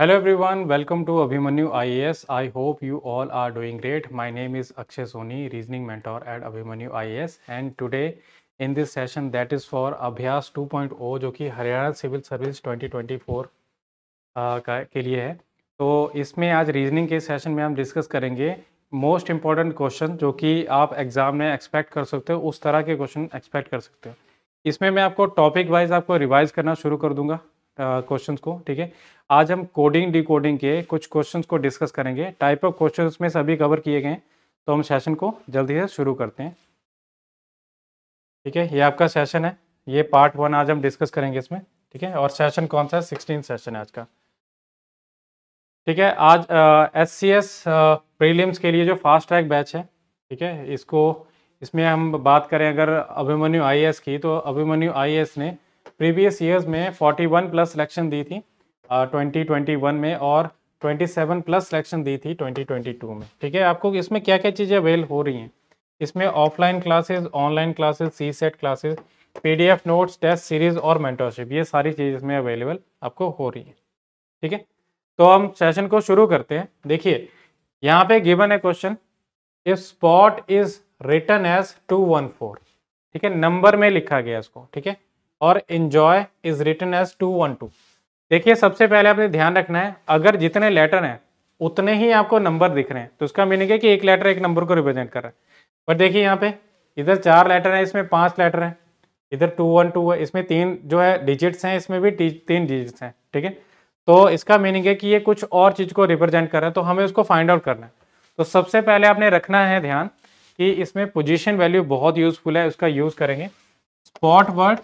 Hello everyone welcome to Abhimanyu IAS I hope you all are doing great my name is Akshay Soni reasoning mentor at Abhimanyu IAS and today in this session that is for Abhyas 2.0 जो कि Haryana civil service 2024 twenty का के लिए है तो इसमें आज reasoning के सेशन में हम डिस्कस करेंगे मोस्ट इंपॉर्टेंट क्वेश्चन जो कि आप एग्जाम में एक्सपेक्ट कर सकते हो उस तरह के क्वेश्चन एक्सपेक्ट कर सकते हो इसमें मैं आपको टॉपिक वाइज आपको रिवाइज करना शुरू कर दूँगा क्वेश्चंस को ठीक है आज हम कोडिंग डिकोडिंग के कुछ क्वेश्चंस को डिस्कस करेंगे टाइप ऑफ क्वेश्चंस में सभी कवर किए गए हैं तो हम सेशन को जल्दी से शुरू करते हैं ठीक है ये आपका सेशन है ये पार्ट वन आज हम डिस्कस करेंगे इसमें ठीक है और सेशन कौन सा है सिक्सटीन सेशन है आज का ठीक है आज एस सी एस प्रीलिम्स के लिए जो फास्ट ट्रैक बैच है ठीक है इसको इसमें हम बात करें अगर अभिमन्यु आई की तो अभिमन्यु आई ने प्रीवियस ईयर्स में 41 प्लस सिलेक्शन दी थी ट्वेंटी ट्वेंटी वन में और 27 प्लस सिलेक्शन दी थी 2022 में ठीक है आपको इसमें क्या क्या चीज़ें अवेल हो रही हैं इसमें offline classes online classes CSAT classes F notes test series और मेंटरशिप ये सारी चीज़ इसमें अवेलेबल आपको हो रही है ठीक है तो हम सेशन को शुरू करते हैं देखिए यहाँ पे गिवन है question if spot is written as two one four ठीक है नंबर में लिखा गया इसको ठीक है और enjoy is written as two one two देखिए सबसे पहले आपने ध्यान रखना है अगर जितने लेटर हैं उतने ही आपको नंबर दिख रहे हैं तो उसका मीनिंग है कि एक लेटर एक नंबर को रिप्रेजेंट कर रहा है बट देखिए यहाँ पे इधर चार लेटर हैं इसमें पांच लेटर हैं इधर टू वन टू है इसमें तीन जो है डिजिट्स हैं इसमें भी तीन डिजिट्स हैं ठीक है तो इसका मीनिंग है कि ये कुछ और चीज़ को रिप्रेजेंट कर रहा है तो हमें उसको फाइंड आउट करना है तो सबसे पहले आपने रखना है ध्यान कि इसमें पोजिशन वैल्यू बहुत यूज़फुल है उसका यूज़ करेंगे स्पॉट वर्ड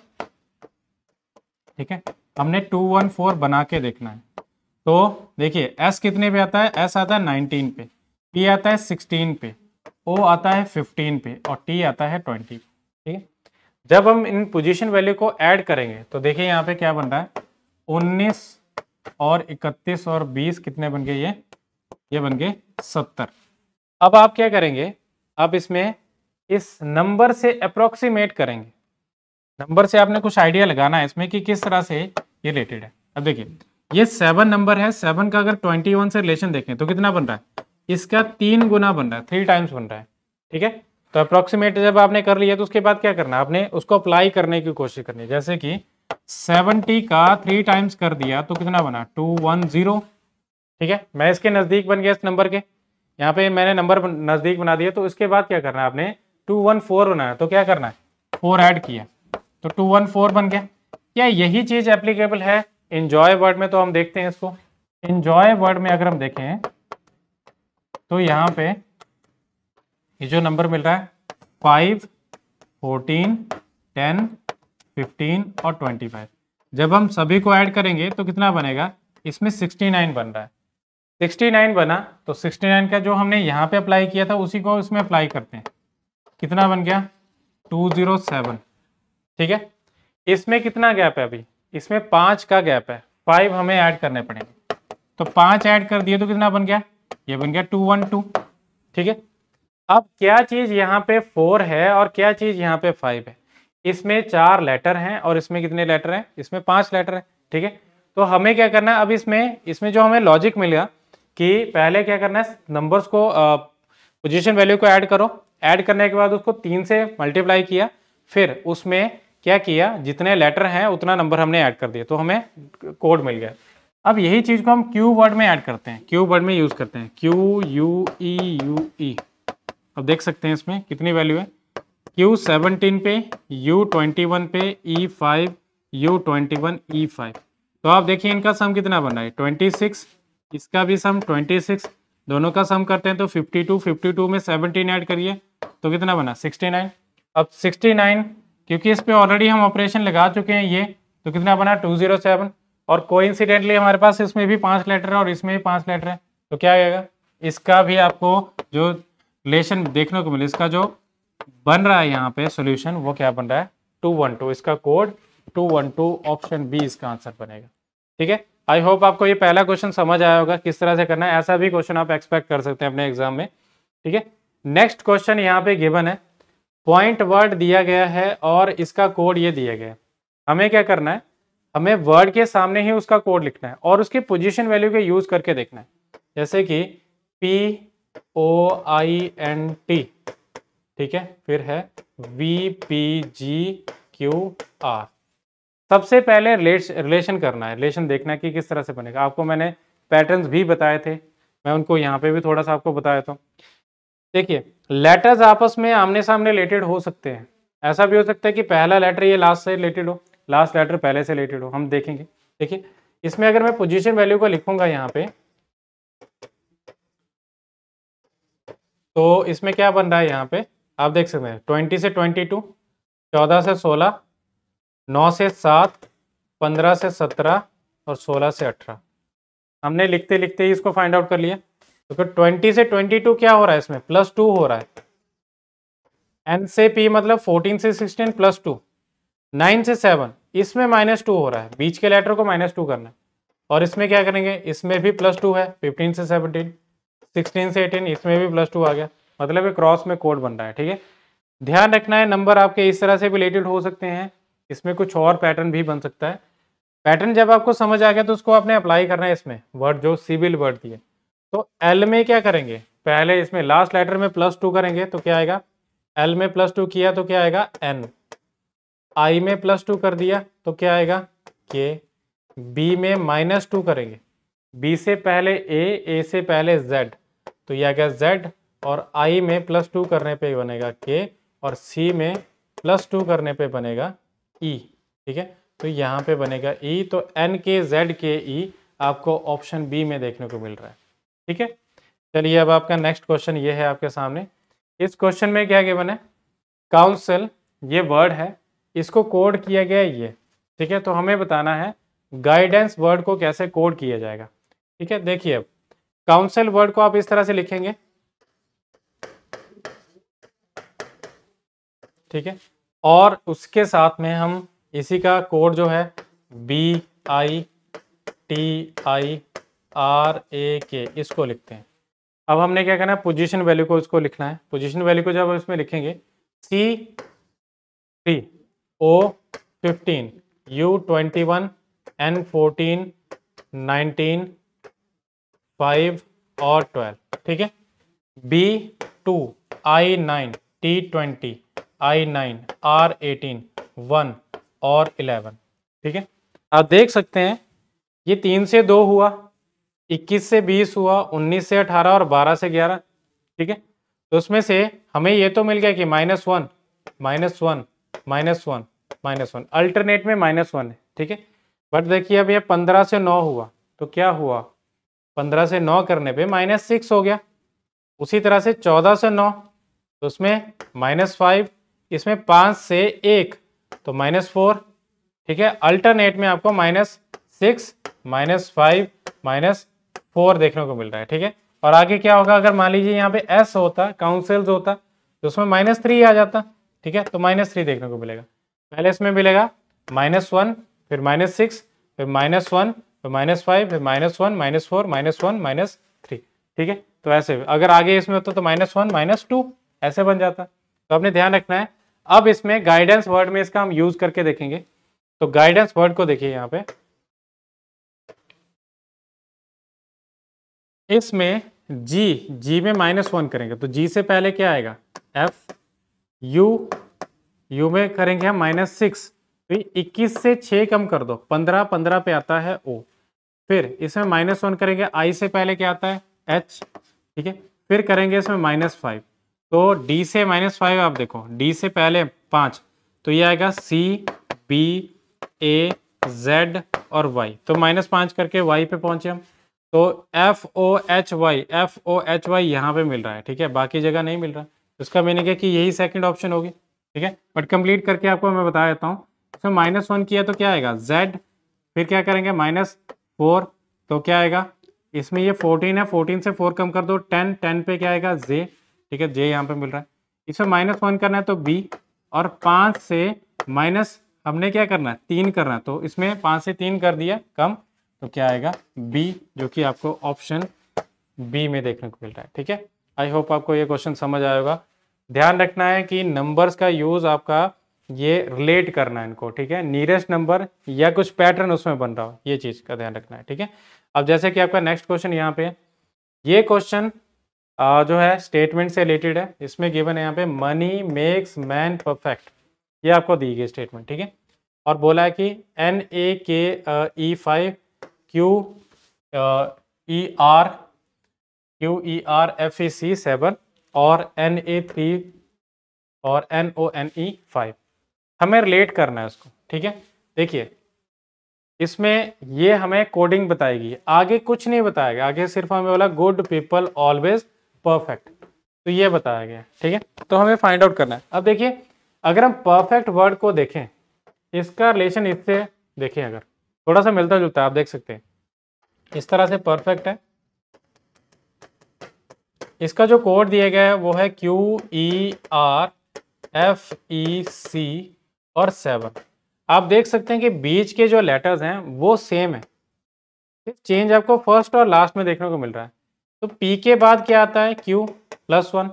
ठीक है हमने टू वन फोर बना के देखना है तो देखिए एस कितने पे आता है एस आता है नाइनटीन पे पी आता है सिक्सटीन पे ओ आता है फिफ्टीन पे और टी आता है ट्वेंटी ठीक है जब हम इन पोजीशन वैल्यू को ऐड करेंगे तो देखिए यहाँ पे क्या बन रहा है उन्नीस और इकतीस और बीस कितने बन गए ये ये बन गए सत्तर अब आप क्या करेंगे अब इसमें इस नंबर से अप्रोक्सीमेट करेंगे नंबर से आपने कुछ आइडिया लगाना है इसमें कि किस तरह से ये रिलेटेड है अब देखिए ये सेवन नंबर है सेवन का अगर ट्वेंटी वन से रिलेशन देखें तो कितना बन रहा है इसका तीन गुना बन रहा है थ्री टाइम्स बन रहा है ठीक है तो अप्रोक्सीमेट जब आपने कर लिया तो उसके बाद क्या करना आपने उसको अप्लाई करने की कोशिश करनी जैसे कि सेवनटी का थ्री टाइम्स कर दिया तो कितना बना टू वन जीरो ठीक है मैं इसके नज़दीक बन गया इस नंबर के यहाँ पे मैंने नंबर नज़दीक बना दिया तो इसके बाद क्या करना है आपने टू वन फोर बनाया तो क्या करना है फोर ऐड किया तो टू वन फोर बन गया क्या यही चीज एप्लीकेबल है इंजॉय वर्ड में तो हम देखते हैं इसको इंजॉय वर्ड में अगर हम देखें तो यहाँ पे ये जो नंबर मिल रहा है फाइव फोर्टीन टेन फिफ्टीन और ट्वेंटी फाइव जब हम सभी को ऐड करेंगे तो कितना बनेगा इसमें सिक्सटी नाइन बन रहा है सिक्सटी नाइन बना तो सिक्सटी नाइन का जो हमने यहाँ पे अप्लाई किया था उसी को इसमें अप्लाई करते हैं कितना बन गया टू जीरो सेवन ठीक है इसमें कितना गैप है अभी इसमें पांच का गैप है फाइव हमें ऐड करने पड़ेंगे तो पांच ऐड कर दिए तो कितना बन गया ये बन गया टू वन टू ठीक है अब क्या चीज़ यहाँ पे फोर है और क्या चीज़ यहाँ पे फाइव है इसमें चार लेटर हैं और इसमें कितने लेटर हैं इसमें पांच लेटर हैं ठीक है तो हमें क्या करना है अब इसमें इसमें जो हमें लॉजिक मिलेगा कि पहले क्या करना है नंबर्स को पोजीशन वैल्यू को ऐड करो ऐड करने के बाद उसको तीन से मल्टीप्लाई किया फिर उसमें क्या किया जितने लेटर हैं उतना नंबर हमने ऐड कर दिया तो हमें कोड मिल गया अब यही चीज़ को हम क्यू वर्ड में ऐड करते हैं क्यू वर्ड में यूज़ करते हैं Q U E U E अब देख सकते हैं इसमें कितनी वैल्यू है क्यू सेवनटीन पे यू ट्वेंटी वन पे E five U twenty one E five तो आप देखिए इनका सम कितना बन रहा है ट्वेंटी सिक्स इसका भी सम ट्वेंटी सिक्स दोनों का सम करते हैं तो फिफ्टी टू फिफ्टी टू में सेवनटीन ऐड करिए तो कितना बना सिक्सटी नाइन अब 69 क्योंकि इस पर ऑलरेडी हम ऑपरेशन लगा चुके हैं ये तो कितना बना 207 और कोइंसिडेंटली हमारे पास इसमें भी पांच लेटर है और इसमें भी पांच लेटर है तो क्या आएगा इसका भी आपको जो रिलेशन देखने को मिले इसका जो बन रहा है यहाँ पे सोल्यूशन वो क्या बन रहा है टू वन टू इसका code two one two option B इसका आंसर बनेगा ठीक है आई होप आपको ये पहला क्वेश्चन समझ आया होगा किस तरह से करना है ऐसा भी क्वेश्चन आप एक्सपेक्ट कर सकते हैं अपने एग्जाम में ठीक है नेक्स्ट क्वेश्चन यहाँ पे गिवन है पॉइंट वर्ड दिया गया है और इसका कोड ये दिया गया है हमें क्या करना है हमें वर्ड के सामने ही उसका कोड लिखना है और उसकी पोजीशन वैल्यू के यूज करके देखना है जैसे कि P O I N T ठीक है फिर है V P G Q R सबसे पहले रिलेशन करना है रिलेशन देखना है कि किस तरह से बनेगा आपको मैंने पैटर्न्स भी बताए थे मैं उनको यहाँ पे भी थोड़ा सा आपको बताया था देखिए लेटर्स आपस में आमने सामने रिलेटेड हो सकते हैं ऐसा भी हो सकता है कि पहला लेटर ये लास्ट से रिलेटेड हो लास्ट लेटर पहले से रिलेटेड हो हम देखेंगे देखिए इसमें अगर मैं पोजीशन वैल्यू को लिखूंगा यहाँ पे तो इसमें क्या बन रहा है यहाँ पे आप देख सकते हैं ट्वेंटी से ट्वेंटी टू चौदह से सोलह नौ से सात पंद्रह से सत्रह और सोलह से अठारह हमने लिखते लिखते ही इसको फाइंड आउट कर लिया तो फिर ट्वेंटी से ट्वेंटी टू क्या हो रहा है इसमें प्लस टू हो रहा है एन से पी मतलब 14 से 16 प्लस टू नाइन से सेवन इसमें माइनस टू हो रहा है बीच के लेटर को माइनस टू करना है और इसमें क्या करेंगे इसमें भी प्लस टू है 15 से 17 16 से 18 इसमें भी प्लस टू आ गया मतलब ये क्रॉस में कोड बन रहा है ठीक है ध्यान रखना है नंबर आपके इस तरह से रिलेटेड हो सकते हैं इसमें कुछ और पैटर्न भी बन सकता है पैटर्न जब आपको समझ आ गया तो उसको आपने अप्लाई करना है इसमें वर्ड जो सिविल वर्ड दिए तो एल में क्या करेंगे पहले इसमें लास्ट लेटर में प्लस टू करेंगे तो क्या आएगा एल में प्लस टू किया तो क्या आएगा एन आई में प्लस टू कर दिया तो क्या आएगा के बी में माइनस टू करेंगे बी से पहले ए ए से पहले जेड तो यह आ गया जेड और आई में प्लस टू करने पे बनेगा के और सी में प्लस टू करने पे बनेगा ई e. ठीक है तो यहाँ पे बनेगा ई e. तो N K Z K E आपको ऑप्शन बी में देखने को मिल रहा है ठीक है चलिए अब आपका नेक्स्ट क्वेश्चन ये है आपके सामने इस क्वेश्चन में क्या क्या है काउंसिल ये वर्ड है इसको कोड किया गया ये ठीक है तो हमें बताना है गाइडेंस वर्ड को कैसे कोड किया जाएगा ठीक है देखिए अब काउंसिल वर्ड को आप इस तरह से लिखेंगे ठीक है और उसके साथ में हम इसी का कोड जो है B I T I R A K इसको लिखते हैं अब हमने क्या करना है पोजीशन वैल्यू को इसको लिखना है पोजीशन वैल्यू को जब हम इसमें लिखेंगे C three O fifteen U twenty one N fourteen nineteen five और ट्वेल्व ठीक है B two I nine T twenty I nine R eighteen one और इलेवन ठीक है आप देख सकते हैं ये तीन से दो हुआ इक्कीस से बीस हुआ उन्नीस से अठारह और बारह से ग्यारह ठीक है तो उसमें से हमें ये तो मिल गया कि minus one minus one minus one minus one alternate में माइनस वन है ठीक है बट देखिए अब ये पंद्रह से नौ हुआ तो क्या हुआ पंद्रह से नौ करने पे माइनस सिक्स हो गया उसी तरह से चौदह से नौ तो उसमें माइनस फाइव इसमें पाँच से एक तो माइनस फोर ठीक है अल्टरनेट में आपको minus six minus five minus four देखने को मिल रहा है ठीक है और आगे क्या होगा अगर मान लीजिए यहाँ पे एस होता काउंसिल्स होता तो उसमें माइनस थ्री आ जाता ठीक है तो माइनस थ्री देखने को मिलेगा पहले इसमें मिलेगा माइनस वन फिर माइनस सिक्स फिर माइनस वन फिर माइनस फाइव फिर minus one minus four minus one minus three ठीक है तो ऐसे अगर आगे इसमें होता तो माइनस वन माइनस टू ऐसे बन जाता तो आपने ध्यान रखना है अब इसमें गाइडेंस वर्ड में इसका हम यूज करके देखेंगे तो गाइडेंस वर्ड को देखिए यहाँ पे इसमें जी जी में माइनस वन करेंगे तो जी से पहले क्या आएगा एफ यू यू में करेंगे हम माइनस सिक्स तो इक्कीस से छ कम कर दो पंद्रह पंद्रह पे आता है ओ फिर इसमें माइनस वन करेंगे आई से पहले क्या आता है एच ठीक है फिर करेंगे इसमें माइनस फाइव तो डी से माइनस फाइव आप देखो डी से पहले पांच तो ये आएगा सी बी ए जेड और वाई तो माइनस पांच करके वाई पे पहुंचे हम तो F O H Y F O H Y यहाँ पे मिल रहा है ठीक है बाकी जगह नहीं मिल रहा उसका मैंने है कि यही सेकंड ऑप्शन होगी ठीक है बट कंप्लीट करके आपको मैं बता देता हूँ तो माइनस वन किया तो क्या आएगा जेड फिर क्या करेंगे माइनस फोर तो क्या आएगा इसमें ये फोर्टीन है फोर्टीन से फोर कम कर दो टेन टेन पे क्या आएगा जे ठीक है जे यहाँ पे मिल रहा है इसमें माइनस वन करना है तो बी और पाँच से माइनस हमने क्या करना है तीन करना है तो इसमें पाँच से तीन कर दिया कम तो क्या आएगा बी जो कि आपको ऑप्शन बी में देखने को मिल रहा है ठीक है आई होप आपको ये क्वेश्चन समझ आएगा होगा ध्यान रखना है कि नंबर्स का यूज आपका ये रिलेट करना है इनको ठीक है नियरेस्ट नंबर या कुछ पैटर्न उसमें बन रहा हो ये चीज का ध्यान रखना है ठीक है अब जैसे कि आपका नेक्स्ट क्वेश्चन यहाँ पे ये क्वेश्चन जो है स्टेटमेंट से रिलेटेड है इसमें गिवन है यहाँ पे मनी मेक्स मैन परफेक्ट ये आपको दी गई स्टेटमेंट ठीक है और बोला है कि N A K E five Q E R Q E R F E C seven और एन ए थ्री और N O N E five हमें रिलेट करना है उसको ठीक है देखिए इसमें ये हमें कोडिंग बताएगी आगे कुछ नहीं बताया गया आगे सिर्फ हमें बोला गुड पीपल ऑलवेज परफेक्ट तो ये बताया गया ठीक है तो हमें फाइंड आउट करना है अब देखिए अगर हम परफेक्ट वर्ड को देखें इसका रिलेशन इससे देखें अगर थोड़ा सा मिलता जुलता है आप देख सकते हैं इस तरह से परफेक्ट है इसका जो कोड दिया गया है वो है Q E R F E C और सेवन आप देख सकते हैं कि बीच के जो लेटर्स हैं वो सेम है चेंज आपको फर्स्ट और लास्ट में देखने को मिल रहा है तो पी के बाद क्या आता है क्यू प्लस वन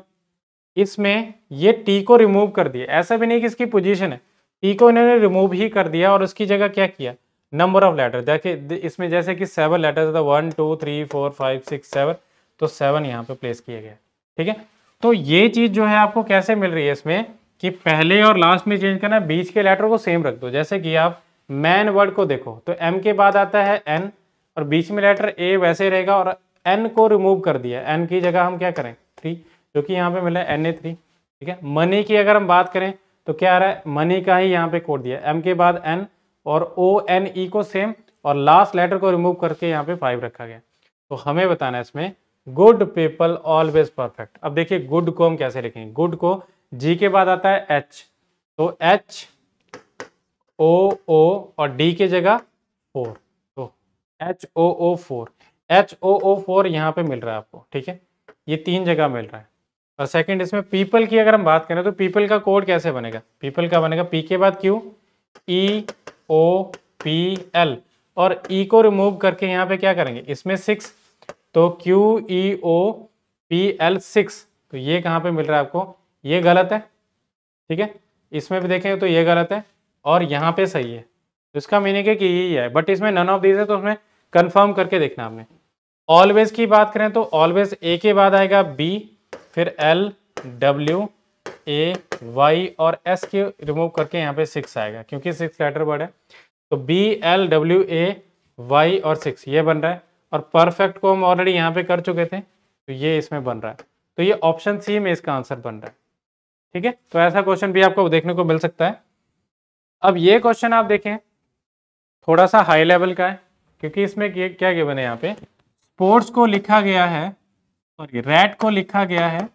इसमें ये टी को रिमूव कर दिया ऐसा भी नहीं कि इसकी पोजीशन है टी को इन्होंने रिमूव ही कर दिया और उसकी जगह क्या किया नंबर ऑफ लेटर देखिए इसमें जैसे कि सेवन लेटर था one two three four five six seven तो सेवन तो यहाँ पे प्लेस किया गया ठीक है तो ये चीज़ जो है आपको कैसे मिल रही है इसमें कि पहले और लास्ट में चेंज करना बीच के लेटर को सेम रख दो जैसे कि आप मैन वर्ड को देखो तो एम के बाद आता है एन और बीच में लेटर ए वैसे रहेगा और एन को रिमूव कर दिया एन की जगह हम क्या करें थ्री जो कि यहाँ पे मिला एन ए थ्री ठीक है मनी की अगर हम बात करें तो क्या आ रहा है मनी का ही यहाँ पे कोड दिया एम के बाद एन और ओ एन ई को सेम और लास्ट लेटर को रिमूव करके यहाँ पे फाइव रखा गया तो हमें बताना है इसमें गुड पीपल ऑलवेज परफेक्ट अब देखिए गुड को हम कैसे लिखेंगे गुड को जी के बाद आता है एच तो एच ओ ओ और डी के जगह फोर तो H O O four H O O four यहाँ पे मिल रहा है आपको ठीक है ये तीन जगह मिल रहा है और सेकंड इसमें पीपल की अगर हम बात करें तो पीपल का कोड कैसे बनेगा पीपल का बनेगा पी के बाद Q E e, O P L और ई e को रिमूव करके यहाँ पे क्या करेंगे इसमें सिक्स तो Q E O P L six तो ये कहाँ पे मिल रहा है आपको ये गलत है ठीक है इसमें भी देखेंगे तो ये गलत है और यहाँ पे सही है तो इसका मीनिंग है कि यही है बट इसमें नन ऑफ दीज है तो उसमें कंफर्म करके देखना आपने ऑलवेज की बात करें तो ऑलवेज ए के बाद आएगा बी फिर एल डब्ल्यू ए वाई और एस के रिमूव करके यहाँ पे सिक्स आएगा क्योंकि सिक्स लेटर वर्ड है तो B L W A Y और सिक्स ये बन रहा है और परफेक्ट को हम ऑलरेडी यहाँ पे कर चुके थे तो ये इसमें बन रहा है तो ये ऑप्शन सी में इसका आंसर बन रहा है ठीक है तो ऐसा क्वेश्चन भी आपको देखने को मिल सकता है अब ये क्वेश्चन आप देखें थोड़ा सा हाई लेवल का है क्योंकि इसमें क्या क्या बने यहाँ पे स्पोर्ट्स को लिखा गया है सॉरी रेड को लिखा गया है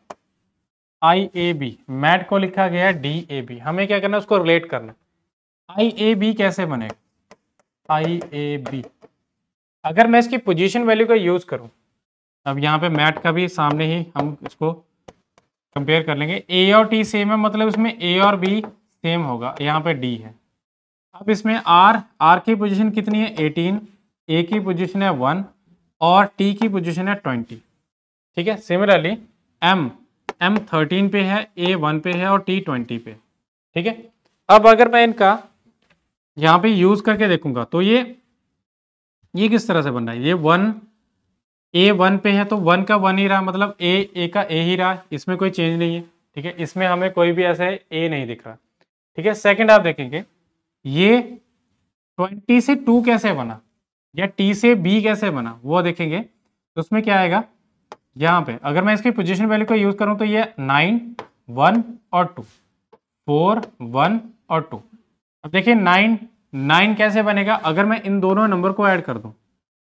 आई ए बी मैट को लिखा गया डी ए बी हमें क्या करना है उसको रिलेट करना आई ए बी कैसे बनेगा आई ए बी अगर मैं इसकी पोजीशन वैल्यू का यूज़ करूं अब यहाँ पे मैट का भी सामने ही हम इसको कंपेयर कर लेंगे ए और टी सेम है मतलब इसमें ए और बी सेम होगा यहाँ पे डी है अब इसमें आर आर की पोजीशन कितनी है एटीन ए की पोजीशन है वन और टी की पोजीशन है ट्वेंटी ठीक है सिमिलरली एम एम थर्टीन पे है ए वन पे है और टी ट्वेंटी पे ठीक है अब अगर मैं इनका यहाँ पे यूज करके देखूंगा तो ये ये किस तरह से बन रहा है ये वन ए वन पे है तो वन का वन ही रहा मतलब ए ए का ए ही रहा इसमें कोई चेंज नहीं है ठीक है इसमें हमें कोई भी ऐसा ए नहीं दिख रहा ठीक है सेकेंड आप देखेंगे ये ट्वेंटी से टू कैसे बना या टी से बी कैसे बना वो देखेंगे तो उसमें क्या आएगा यहाँ पे अगर मैं इसकी पोजीशन वैल्यू को यूज करूं तो ये नाइन वन और टू फोर वन और टू अब देखिए नाइन नाइन कैसे बनेगा अगर मैं इन दोनों नंबर को ऐड कर दूं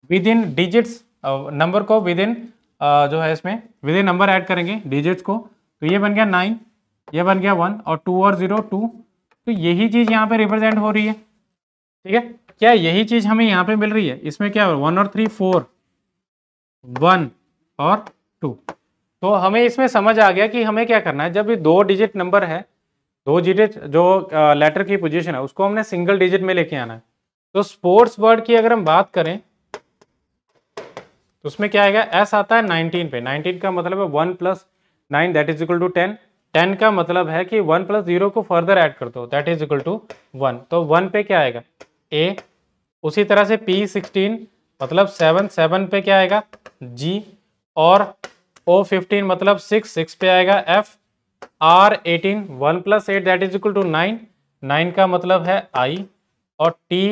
विद इन डिजिट्स नंबर को विद इन जो है इसमें विद इन नंबर ऐड करेंगे डिजिट्स को तो ये बन गया नाइन ये बन गया वन और टू और ज़ीरो टू तो यही चीज़ यहाँ पे रिप्रेजेंट हो रही है ठीक है क्या यही चीज़ हमें यहाँ पे मिल रही है इसमें क्या वन और थ्री फोर वन और टू तो हमें इसमें समझ आ गया कि हमें क्या करना है जब ये दो डिजिट नंबर है दो डिजिट जो लेटर की पोजीशन है उसको हमने सिंगल डिजिट में लेके आना है तो स्पोर्ट्स वर्ड की अगर हम बात करें तो उसमें क्या आएगा एस आता है नाइनटीन पे नाइनटीन का मतलब है one plus nine that is equal to ten ten का मतलब है कि वन प्लस जीरो को फर्दर ऐड कर दो that is equal to one तो वन पे क्या आएगा ए उसी तरह से पी सिक्सटीन मतलब सेवन सेवन पे क्या आएगा जी और ओ फिफ्टीन मतलब सिक्स सिक्स पे आएगा F R eighteen one plus eight that is equal to nine nine का मतलब है आई और टी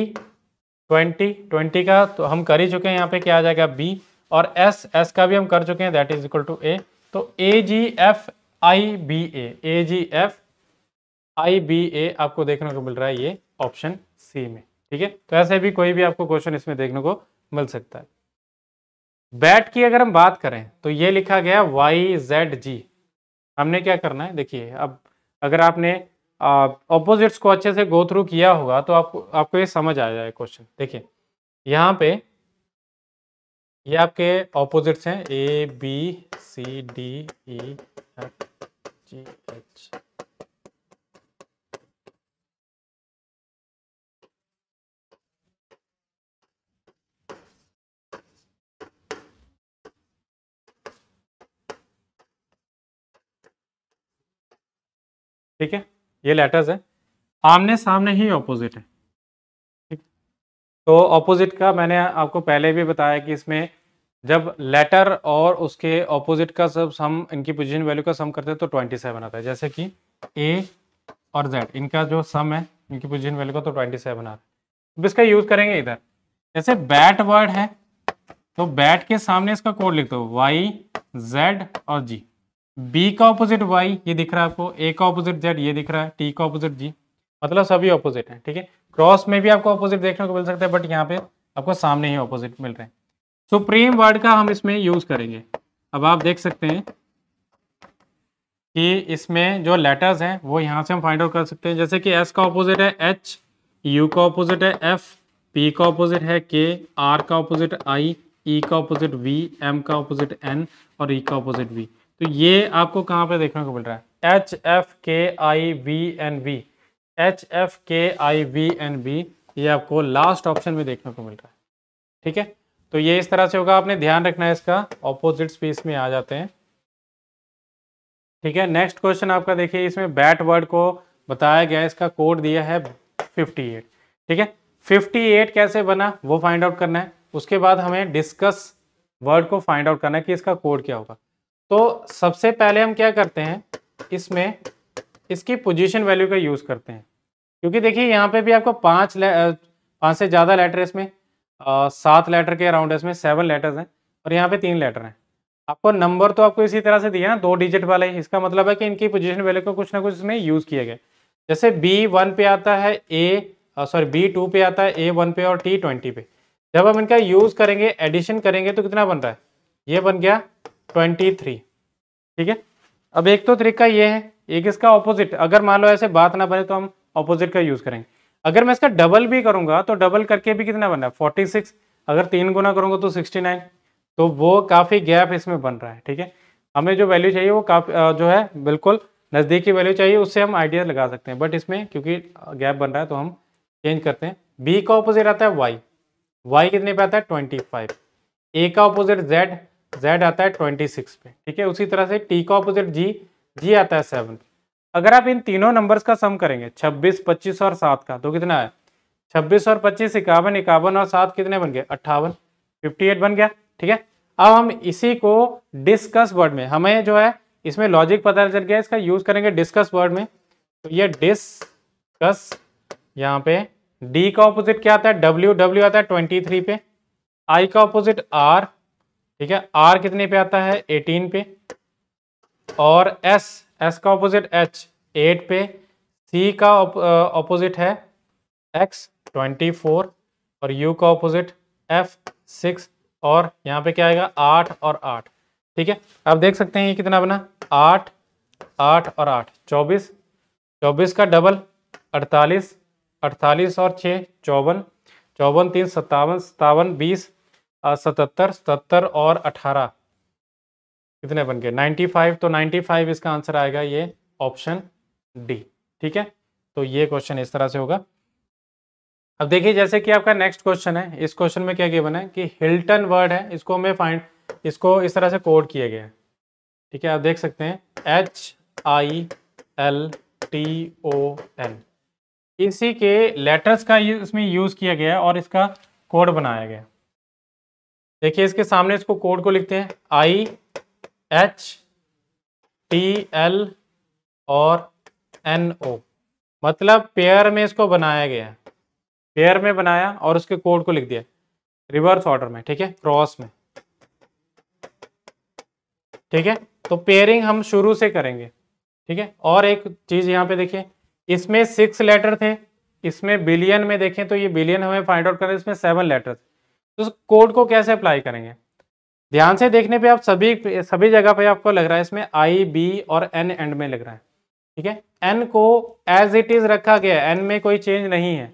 ट्वेंटी ट्वेंटी का तो हम कर ही चुके हैं यहाँ पे क्या आ जाएगा बी और एस एस का भी हम कर चुके हैं that is equal to A तो A G F I B A A G F I B A आपको देखने को मिल रहा है ये ऑप्शन सी में ठीक है तो ऐसे भी कोई भी आपको क्वेश्चन इसमें देखने को मिल सकता है बैट की अगर हम बात करें तो ये लिखा गया वाई जेड जी हमने क्या करना है देखिए अब अगर आपने ऑपोजिट्स को अच्छे से गो थ्रू किया होगा तो आपको आपको ये समझ आ जाए क्वेश्चन देखिए यहाँ पे ये आपके ऑपोजिट्स हैं A B C D E F G H ठीक है ये लेटर्स है आमने सामने ही ऑपोजिट है ठीक तो ऑपोजिट का मैंने आपको पहले भी बताया कि इसमें जब लेटर और उसके ऑपोजिट का सब सम इनकी पोजिशन वैल्यू का सम करते हैं तो ट्वेंटी सेवन आता है जैसे कि ए और जेड इनका जो सम है इनकी पोजिशन वैल्यू का तो ट्वेंटी सेवन आता है अब इसका यूज करेंगे इधर जैसे बैट वर्ड है तो बैट के सामने इसका कोड लिख दो वाई जेड और जी बी का ऑपोजिट वाई ये दिख रहा है आपको ए का ऑपोजिट जेड ये दिख रहा है टी का ऑपोजिट जी मतलब सभी ऑपोजिट है ठीक है क्रॉस में भी आपको ऑपोजिट देखने को मिल सकता है बट यहाँ पे आपको सामने ही ऑपोजिट मिल रहे हैं सुप्रीम वर्ड का हम इसमें यूज करेंगे अब आप देख सकते हैं कि इसमें जो लेटर्स हैं वो यहाँ से हम फाइंड आउट कर सकते हैं जैसे कि एस का ऑपोजिट है एच यू का ऑपोजिट है एफ पी का ऑपोजिट है के आर का ऑपोजिट आई ई का ऑपोजिट वी एम का ऑपोजिट एन और ई का ऑपोजिट वी तो ये आपको कहाँ पे देखने को मिल रहा है H F K I V N B H F K I V N B ये आपको लास्ट ऑप्शन में देखने को मिल रहा है ठीक है तो ये इस तरह से होगा आपने ध्यान रखना है इसका ऑपोजिट स्पेस में आ जाते हैं ठीक है नेक्स्ट क्वेश्चन आपका देखिए इसमें बैट वर्ड को बताया गया इसका कोड दिया है एट ठीक है एट कैसे बना वो फाइंड आउट करना है उसके बाद हमें डिस्कस वर्ड को फाइंड आउट करना है कि इसका कोड क्या होगा तो सबसे पहले हम क्या करते हैं इसमें इसकी पोजीशन वैल्यू का यूज़ करते हैं क्योंकि देखिए यहाँ पे भी आपको पाँच पाँच से ज़्यादा लेटर इसमें सात लेटर के अराउंड इसमें सेवन लेटर्स हैं और यहाँ पे तीन लेटर हैं आपको नंबर तो आपको इसी तरह से दिया ना दो डिजिट वाला इसका मतलब है कि इनकी पोजिशन वैल्यू को कुछ ना कुछ इसमें यूज़ किया गया जैसे बी वन पे आता है ए सॉरी बी टू पे आता है ए वन पे और टी ट्वेंटी पे जब हम इनका यूज़ करेंगे एडिशन करेंगे तो कितना बन रहा है ये बन गया ट्वेंटी थ्री ठीक है अब एक तो तरीका ये है एक इसका ऑपोजिट अगर मान लो ऐसे बात ना बने तो हम ऑपोजिट का यूज करेंगे अगर मैं इसका डबल भी करूंगा तो डबल करके भी कितना बन रहा है फोर्टी सिक्स अगर तीन गुना करूंगा तो सिक्सटी नाइन तो वो काफ़ी गैप इसमें बन रहा है ठीक है हमें जो वैल्यू चाहिए वो काफ़ी जो है बिल्कुल नज़दीकी वैल्यू चाहिए उससे हम आइडिया लगा सकते हैं बट इसमें क्योंकि गैप बन रहा है तो हम चेंज करते हैं बी का ऑपोजिट आता है वाई वाई कितने पे आता है ट्वेंटी फाइव ए का ऑपोजिट जेड जेड आता है ट्वेंटी सिक्स पे ठीक है उसी तरह से टी का ऑपोजिट जी जी आता है सेवन अगर आप इन तीनों नंबर्स का सम करेंगे छब्बीस पच्चीस और सात का तो कितना है छब्बीस और पच्चीस इक्यावन इक्यावन और सात कितने बन गए अट्ठावन फिफ्टी एट बन गया ठीक है अब हम इसी को डिस्कस वर्ड में हमें जो है इसमें लॉजिक पता चल गया इसका यूज करेंगे डिस्कस वर्ड में तो ये डिस्कस यहाँ पे डी का ऑपोजिट क्या आता है डब्ल्यू डब्ल्यू आता है ट्वेंटी थ्री पे आई का ऑपोजिट आर ठीक है आर कितने पे आता है एटीन पे और एस एस का ऑपोजिट एच एट पे सी का ऑपोजिट uh, है एक्स ट्वेंटी फोर और यू का ऑपोजिट एफ सिक्स और यहाँ पे क्या आएगा आठ और आठ ठीक है आप देख सकते हैं ये कितना बना आठ आठ और आठ चौबीस चौबीस का डबल अड़तालीस अड़तालीस और छः चौवन चौवन तीन सत्तावन सत्तावन बीस सतहत्तर सतहत्तर और अठारह कितने बन गए नाइन्टी फाइव तो नाइन्टी फाइव इसका आंसर आएगा ये ऑप्शन डी ठीक है तो ये क्वेश्चन इस तरह से होगा अब देखिए जैसे कि आपका नेक्स्ट क्वेश्चन है इस क्वेश्चन में क्या गिवन है कि हिल्टन वर्ड है इसको हमें फाइंड इसको इस तरह से कोड किया गया है ठीक है आप देख सकते हैं H I L T O N इसी के लेटर्स का इसमें यूज़ किया गया है और इसका कोड बनाया गया है देखिए इसके सामने इसको कोड को लिखते हैं आई एच टी एल और एन ओ मतलब पेयर में इसको बनाया गया पेयर में बनाया और उसके कोड को लिख दिया रिवर्स ऑर्डर में ठीक है क्रॉस में ठीक है तो पेयरिंग हम शुरू से करेंगे ठीक है और एक चीज यहाँ पे देखिए इसमें सिक्स लेटर थे इसमें बिलियन में देखें तो ये बिलियन हमें फाइंड आउट करें इसमें सेवन लेटर थे तो कोड को कैसे अप्लाई करेंगे ध्यान से देखने पे आप सभी सभी जगह पे आपको लग रहा है इसमें आई बी और एन एंड में लग रहा है ठीक है एन को एज इट इज रखा गया एन में कोई चेंज नहीं है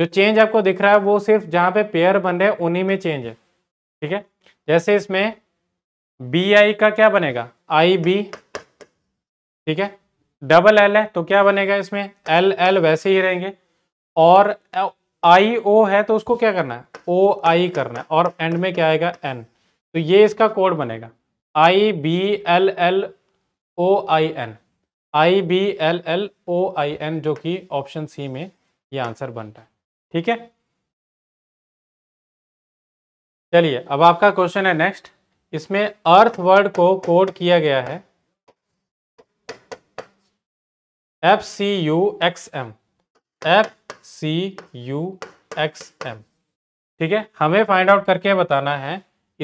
जो चेंज आपको दिख रहा है वो सिर्फ जहाँ पे पेयर बन रहे हैं उन्हीं में चेंज है ठीक है जैसे इसमें बी आई का क्या बनेगा आई बी ठीक है डबल एल है तो क्या बनेगा इसमें एल एल वैसे ही रहेंगे और आई ओ है तो उसको क्या करना है ओ आई करना है और एंड में क्या आएगा एन तो ये इसका कोड बनेगा I B L L O I N I B L L O I N जो कि ऑप्शन सी में ये आंसर बनता है ठीक है चलिए अब आपका क्वेश्चन है नेक्स्ट इसमें अर्थ वर्ड को कोड किया गया है F C U X M F C U X M ठीक है हमें फाइंड आउट करके बताना है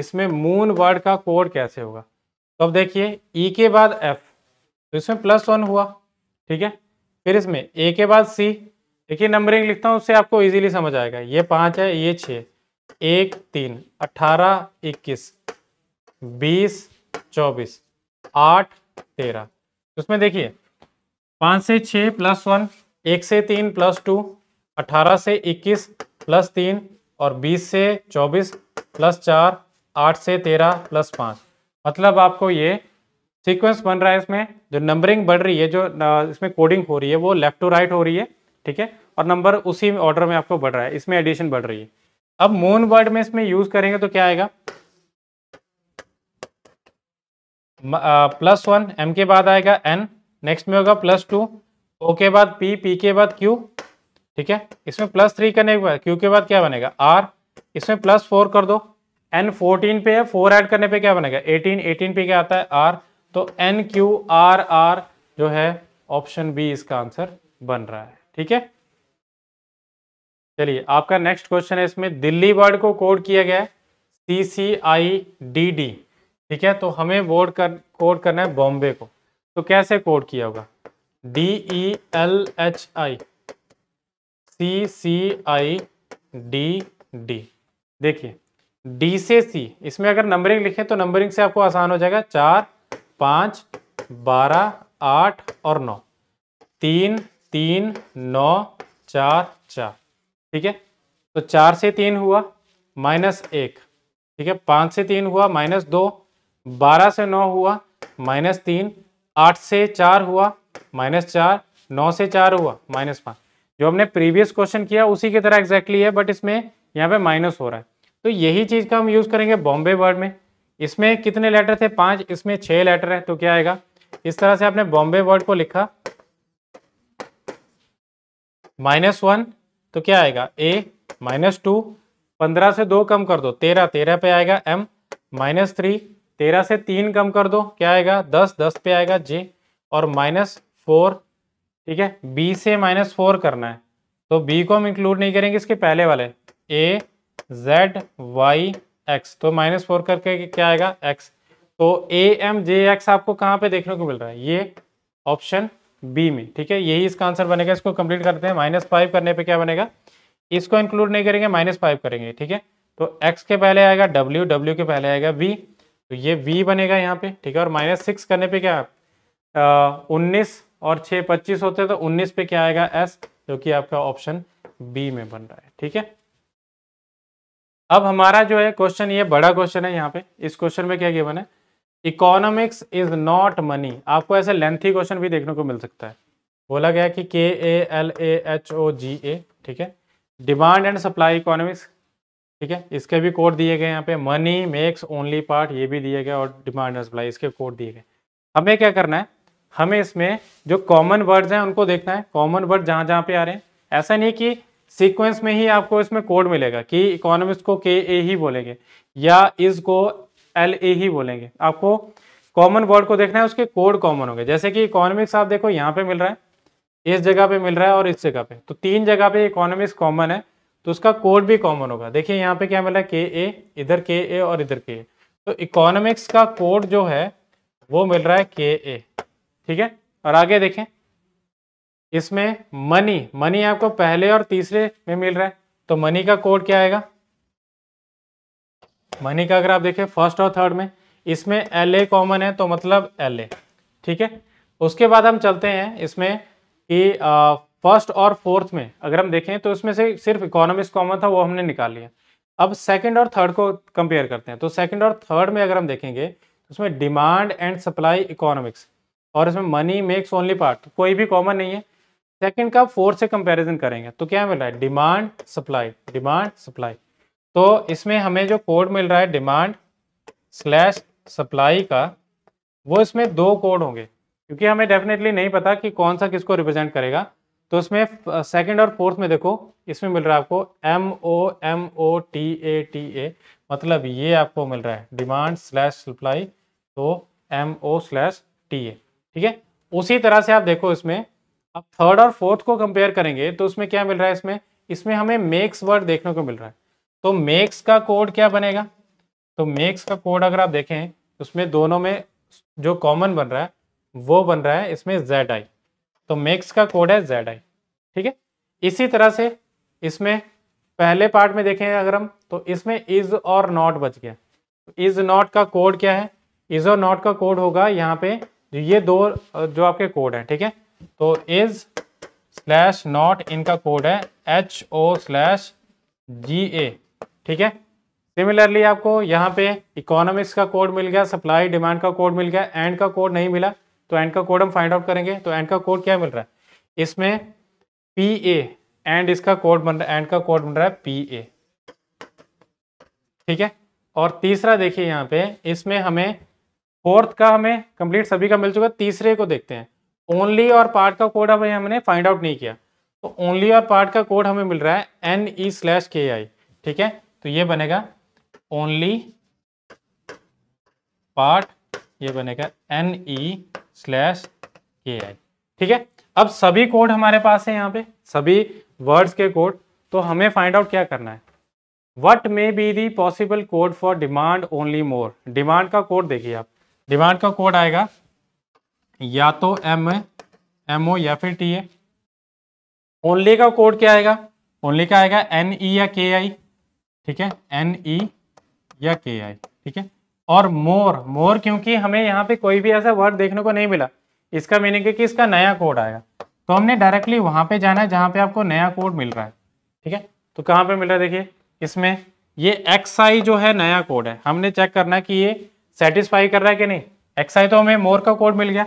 इसमें मून वर्ड का कोड कैसे होगा तो अब देखिए ई e के बाद एफ तो इसमें प्लस वन हुआ ठीक है फिर इसमें ए के बाद सी देखिए नंबरिंग लिखता हूँ उससे आपको इजीली समझ आएगा ये पाँच है ये छः एक तीन अट्ठारह इक्कीस बीस चौबीस आठ तेरह उसमें देखिए पाँच से छः प्लस वन एक से तीन प्लस टू 18 से 21 प्लस तीन और 20 से 24 प्लस चार आठ से 13 प्लस पाँच मतलब आपको ये सीक्वेंस बन रहा है इसमें जो नंबरिंग बढ़ रही है जो इसमें कोडिंग हो रही है वो लेफ्ट टू राइट हो रही है ठीक है और नंबर उसी ऑर्डर में आपको बढ़ रहा है इसमें एडिशन बढ़ रही है अब मून वर्ड में इसमें यूज करेंगे तो क्या आएगा प्लस वन एम के बाद आएगा एन नेक्स्ट में होगा प्लस टू ओ के बाद पी पी के बाद क्यू ठीक है इसमें प्लस थ्री करने के बाद क्यू के बाद क्या बनेगा आर इसमें प्लस फोर कर दो एन फोर्टीन पे है फोर ऐड करने पे क्या बनेगा एटीन एटीन पे क्या आता है आर तो एन क्यू आर आर जो है ऑप्शन बी इसका आंसर बन रहा है ठीक है चलिए आपका नेक्स्ट क्वेश्चन है इसमें दिल्ली वर्ड को कोड किया गया सी सी आई डी डी ठीक है तो हमें वोड कर कोड करना है बॉम्बे को तो कैसे कोड किया होगा D E L H I C C I D D देखिए डी से सी इसमें अगर नंबरिंग लिखें तो नंबरिंग से आपको आसान हो जाएगा चार पाँच बारह आठ और नौ तीन तीन नौ चार चार ठीक है तो चार से तीन हुआ माइनस एक ठीक है पाँच से तीन हुआ माइनस दो बारह से नौ हुआ माइनस तीन आठ से चार हुआ माइनस चार नौ से चार हुआ माइनस पाँच जो हमने प्रीवियस क्वेश्चन किया उसी की तरह एग्जैक्टली है बट इसमें यहाँ पे माइनस हो रहा है तो यही चीज़ का हम यूज़ करेंगे बॉम्बे वर्ड में इसमें कितने लेटर थे पांच इसमें छह लेटर है तो क्या आएगा इस तरह से आपने बॉम्बे वर्ड को लिखा माइनस वन तो क्या आएगा ए माइनस टू पंद्रह से दो कम कर दो तेरह तेरह पे आएगा एम माइनस थ्री तेरह से तीन कम कर दो क्या आएगा दस दस पे आएगा जे और माइनस फोर ठीक है बी से माइनस फोर करना है तो बी को हम इंक्लूड नहीं करेंगे इसके पहले वाले ए जेड वाई एक्स तो माइनस फोर करके क्या आएगा एक्स तो ए एम जे एक्स आपको कहाँ पे देखने को मिल रहा है ये ऑप्शन बी में ठीक है यही इसका आंसर बनेगा इसको कंप्लीट करते हैं माइनस फाइव करने पे क्या बनेगा इसको इंक्लूड नहीं करेंगे माइनस फाइव करेंगे ठीक है तो एक्स के पहले आएगा डब्ल्यू डब्ल्यू के पहले आएगा वी तो ये वी बनेगा यहाँ पे ठीक है और माइनस सिक्स करने पे क्या उन्नीस और छः पच्चीस होते तो उन्नीस पे क्या आएगा एस जो कि आपका ऑप्शन बी में बन रहा है ठीक है अब हमारा जो है क्वेश्चन ये बड़ा क्वेश्चन है यहाँ पे इस क्वेश्चन में क्या गिवन है इकोनॉमिक्स इज नॉट मनी आपको ऐसे लेंथी क्वेश्चन भी देखने को मिल सकता है बोला गया कि के A L A H O ji A ठीक है डिमांड एंड सप्लाई इकोनॉमिक्स ठीक है इसके भी कोड दिए गए यहाँ पे मनी मेक्स ओनली पार्ट ये भी दिए गए और डिमांड एंड सप्लाई इसके कोड दिए गए हमें क्या करना है हमें इसमें जो कॉमन वर्ड्स हैं उनको देखना है कॉमन वर्ड जहाँ जहाँ पे आ रहे हैं ऐसा नहीं कि सीक्वेंस में ही आपको इसमें कोड मिलेगा कि इकोनॉमिक्स को के ए ही बोलेंगे या इस को एल ए ही बोलेंगे आपको कॉमन वर्ड को देखना है उसके कोड कॉमन होंगे जैसे कि इकोनॉमिक्स आप देखो यहाँ पे मिल रहा है इस जगह पे मिल रहा है और इस जगह पे तो तीन जगह पे इकोनॉमिक्स कॉमन है तो उसका कोड भी कॉमन होगा देखिए यहाँ पे क्या मिल रहा है के ए इधर के ए और इधर के ए तो इकोनॉमिक्स का कोड जो है वो मिल रहा है के ए ठीक है और आगे देखें इसमें मनी मनी आपको पहले और तीसरे में मिल रहा है तो मनी का कोड क्या आएगा मनी का अगर आप देखें फर्स्ट और थर्ड में इसमें एल ए कॉमन है तो मतलब एल ए ठीक है उसके बाद हम चलते हैं इसमें कि फर्स्ट और फोर्थ में अगर हम देखें तो इसमें से सिर्फ इकोनॉमिक्स कॉमन था वो हमने निकाल लिया अब सेकंड और थर्ड को कंपेयर करते हैं तो सेकंड और थर्ड में अगर हम देखेंगे तो उसमें डिमांड एंड सप्लाई इकोनॉमिक्स और इसमें मनी मेक्स ओनली पार्ट कोई भी कॉमन नहीं है सेकंड का फोर्थ से कंपैरिजन करेंगे तो क्या मिल रहा है डिमांड सप्लाई डिमांड सप्लाई तो इसमें हमें जो कोड मिल रहा है डिमांड स्लैश सप्लाई का वो इसमें दो कोड होंगे क्योंकि हमें डेफिनेटली नहीं पता कि कौन सा किसको रिप्रेजेंट करेगा तो इसमें सेकंड और फोर्थ में देखो इसमें मिल रहा है आपको M O M O T A T A मतलब ये आपको मिल रहा है डिमांड स्लैश सप्लाई तो M O slash T A ठीक है उसी तरह से आप देखो इसमें अब थर्ड और फोर्थ को कंपेयर करेंगे तो उसमें क्या मिल रहा है इसमें इसमें हमें मेक्स वर्ड देखने को मिल रहा है तो मेक्स का कोड क्या बनेगा तो मेक्स का कोड अगर आप देखें उसमें दोनों में जो कॉमन बन रहा है वो बन रहा है इसमें जेड आई तो मेक्स का कोड है जेड आई ठीक है इसी तरह से इसमें पहले पार्ट में देखें अगर हम तो इसमें इज और नॉट बच गया इज नॉट का कोड क्या है इज और नॉट का कोड होगा यहाँ पे ये दो जो आपके कोड है ठीक है तो इज स्लैश नॉट इनका कोड है H O slash G A ठीक है सिमिलरली आपको यहाँ पे इकोनॉमिक्स का कोड मिल गया सप्लाई डिमांड का कोड मिल गया एंड का कोड नहीं मिला तो एंड का कोड हम फाइंड आउट करेंगे तो एंड का कोड क्या मिल रहा है इसमें पी ए एंड इसका कोड बन रहा है एंड का कोड बन रहा है पी ए ठीक है और तीसरा देखिए यहाँ पे इसमें हमें फोर्थ का हमें कंप्लीट सभी का मिल चुका है तीसरे को देखते हैं ओनली और पार्ट का कोड हमें हमने फाइंड आउट नहीं किया तो ओनली और पार्ट का कोड हमें मिल रहा है एन ई स्लैश के आई ठीक है तो ये बनेगा ओनली पार्ट ये बनेगा एन ई स्लैश के आई ठीक है अब सभी कोड हमारे पास है यहाँ पे सभी वर्ड्स के कोड तो हमें फाइंड आउट क्या करना है what may be the possible code for demand only more demand का कोड देखिए आप डिमांड का कोड आएगा या तो एम एम ओ या फिर टी ए ओनली का कोड क्या आएगा ओनली का आएगा एन ई e या के आई ठीक है एन ई e या के आई ठीक है और मोर मोर क्योंकि हमें यहाँ पे कोई भी ऐसा वर्ड देखने को नहीं मिला इसका मीनिंग है कि इसका नया कोड आएगा तो हमने डायरेक्टली वहां पे जाना है जहां पे आपको नया कोड मिल रहा है ठीक है तो कहाँ पे मिल रहा है देखिए इसमें ये एक्स आई जो है नया कोड है हमने चेक करना है कि ये सेटिस्फाई कर रहा है कि नहीं आई तो हमें मोर का कोड मिल गया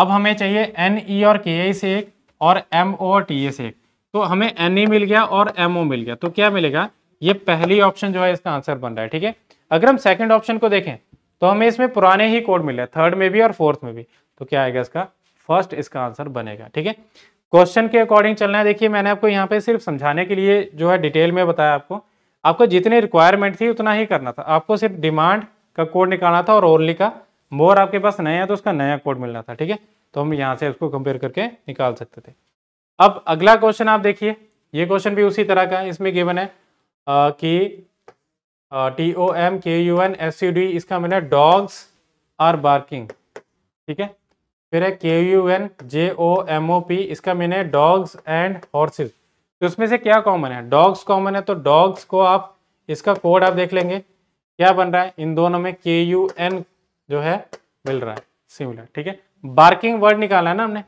अब हमें चाहिए एन ई e और के आई से एक और एम ओ और टी ए से एक तो हमें एन ई e मिल गया और एम ओ मिल गया तो क्या मिलेगा ये पहली ऑप्शन जो है इसका आंसर बन रहा है ठीक है अगर हम सेकेंड ऑप्शन को देखें तो हमें इसमें पुराने ही कोड मिले थर्ड में भी और फोर्थ में भी तो क्या आएगा इसका फर्स्ट इसका आंसर बनेगा ठीक है क्वेश्चन के अकॉर्डिंग चलना है देखिए मैंने आपको यहाँ पे सिर्फ समझाने के लिए जो है डिटेल में बताया आपको आपको जितनी रिक्वायरमेंट थी उतना ही करना था आपको सिर्फ डिमांड का कोड निकालना था और ओरली का मोर आपके पास नया है तो उसका नया कोड मिलना था ठीक है तो हम यहाँ से उसको कंपेयर करके निकाल सकते थे अब अगला क्वेश्चन आप देखिए ये क्वेश्चन भी उसी तरह का है इसमें गिवन है आ, कि T O M K U N S U D इसका मैंने डॉग्स आर बार्किंग ठीक है फिर है K U N J O M O P इसका मैंने डॉग्स एंड हॉर्सेज तो इसमें से क्या कॉमन है डॉग्स कॉमन है तो डॉग्स को आप इसका कोड आप देख लेंगे क्या बन रहा है इन दोनों में के यू एन जो है मिल रहा है सिमिलर ठीक है बार्किंग वर्ड निकाला है ना हमने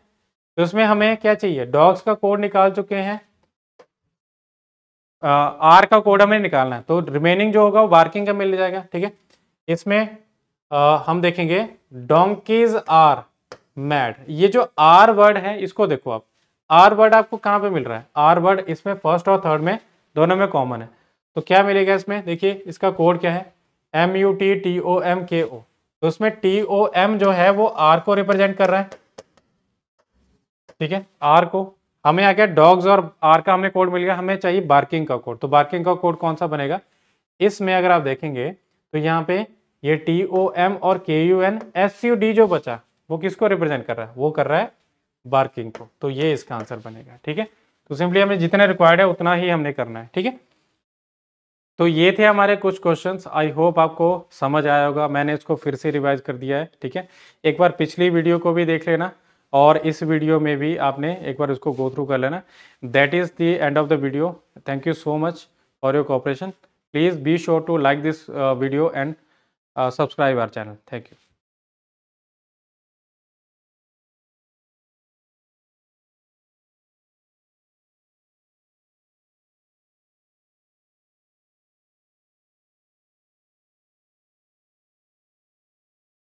तो उसमें हमें क्या चाहिए डॉग्स का कोड निकाल चुके हैं आर का कोड हमें निकालना है तो रिमेनिंग जो होगा वो बार्किंग का मिल जाएगा ठीक है इसमें आ, हम देखेंगे डोंकीज आर मैड ये जो आर वर्ड है इसको देखो आप आर वर्ड आपको कहाँ पे मिल रहा है आर वर्ड इसमें फर्स्ट और थर्ड में दोनों में कॉमन है तो क्या मिलेगा इसमें देखिए इसका कोड क्या है M U T T O M K O तो उसमें टी ओ एम जो है वो आर को रिप्रेजेंट कर रहा है ठीक है आर को हमें आ गया डॉग्स और आर का हमें कोड मिल गया हमें चाहिए बार्किंग का कोड तो बार्किंग का कोड कौन सा बनेगा इसमें अगर आप देखेंगे तो यहाँ पे ये टी ओ एम और K U N S U D जो बचा वो किसको रिप्रेजेंट कर रहा है वो कर रहा है बार्किंग को तो ये इसका आंसर बनेगा ठीक है तो सिंपली हमें जितना रिक्वायर्ड है उतना ही हमने करना है ठीक है तो ये थे हमारे कुछ क्वेश्चंस आई होप आपको समझ आया होगा मैंने इसको फिर से रिवाइज कर दिया है ठीक है एक बार पिछली वीडियो को भी देख लेना और इस वीडियो में भी आपने एक बार उसको गो थ्रू कर लेना that is the end of the video thank you so much for your cooperation please be sure to like this video and subscribe our channel thank you